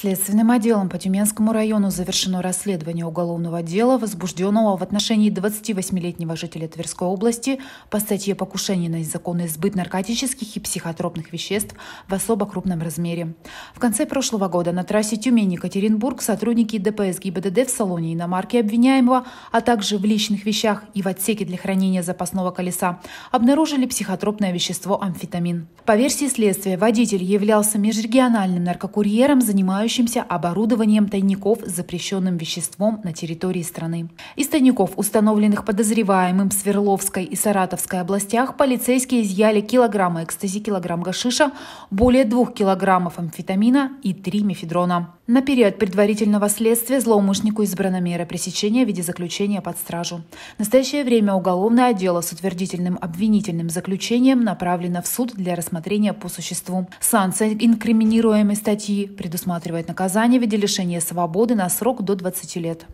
Следственным отделом по Тюменскому району завершено расследование уголовного дела, возбужденного в отношении 28-летнего жителя Тверской области по статье «Покушение на незаконный сбыт наркотических и психотропных веществ в особо крупном размере». В конце прошлого года на трассе Тюмень-Екатеринбург сотрудники ДПС ГИБДД в салоне иномарки обвиняемого, а также в личных вещах и в отсеке для хранения запасного колеса обнаружили психотропное вещество амфетамин. По версии следствия, водитель являлся межрегиональным наркокурьером, занимающимся являющимся оборудованием тайников с запрещенным веществом на территории страны. Из тайников, установленных подозреваемым в Свердловской и Саратовской областях, полицейские изъяли килограммы экстази, килограмм гашиша, более двух килограммов амфетамина и три мефедрона. На период предварительного следствия злоумышленнику избрана мера пресечения в виде заключения под стражу. В настоящее время уголовное дело с утвердительным обвинительным заключением направлено в суд для рассмотрения по существу. Санкция инкриминируемой статьи предусматривает наказание в виде лишения свободы на срок до 20 лет.